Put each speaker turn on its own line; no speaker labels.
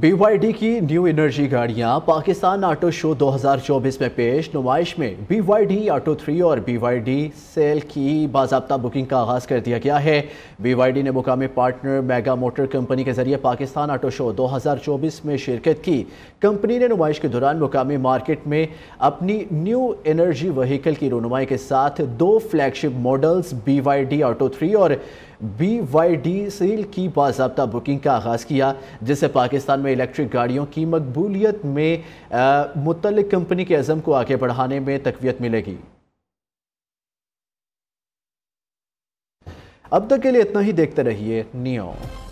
BYD की new energy गाड़ियां Pakistan auto show 2024 में पेश नुमाइश में बीवाईडी ऑटो थ्री और बीवाईडी सेल की बाबा बुकिंग का आगाज़ कर दिया गया है बीवाईडी ने मुकामी पार्टनर मेगा मोटर कंपनी के जरिए पाकिस्तान ऑटो शो 2024 में शिरकत की कंपनी ने नुमाइश के दौरान मुकामी मार्केट में अपनी न्यू एनर्जी वहीकल की रोनुमाई के साथ दो flagship models B Atto three और बी वाई डी सेल की बाबा बुकिंग का आगाज़ किया जिससे पाकिस्तान में इलेक्ट्रिक गाड़ियों की मकबूलियत में मुतल कंपनी के अज़म को आगे बढ़ाने में तकवीत मिलेगी
अब तक के लिए इतना ही देखते रहिए न्यू